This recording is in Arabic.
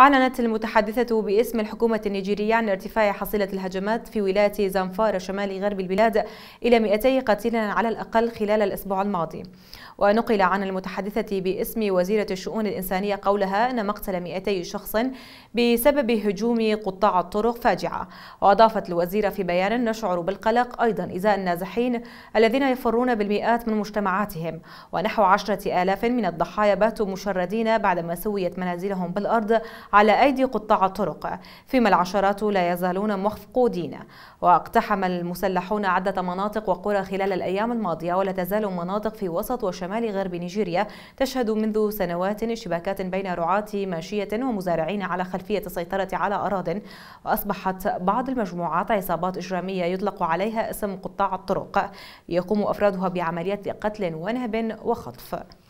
أعلنت المتحدثة باسم الحكومة النيجيرية عن ارتفاع حصيلة الهجمات في ولاية زانفار شمال غرب البلاد إلى 200 قتيلا على الأقل خلال الأسبوع الماضي ونقل عن المتحدثة باسم وزيرة الشؤون الإنسانية قولها أن مقتل 200 شخص بسبب هجوم قطاع الطرق فاجعة وأضافت الوزيرة في بيان نشعر بالقلق أيضا إزاء النازحين الذين يفرون بالمئات من مجتمعاتهم ونحو عشرة آلاف من الضحايا باتوا مشردين بعدما سويت منازلهم بالأرض على أيدي قطاع الطرق فيما العشرات لا يزالون مفقودين واقتحم المسلحون عدة مناطق وقرى خلال الأيام الماضية ولا تزال مناطق في وسط وشمال غرب نيجيريا تشهد منذ سنوات اشتباكات بين رعاة ماشية ومزارعين على خلفية السيطرة على أراض وأصبحت بعض المجموعات عصابات إجرامية يطلق عليها اسم قطاع الطرق يقوم أفرادها بعمليات قتل ونهب وخطف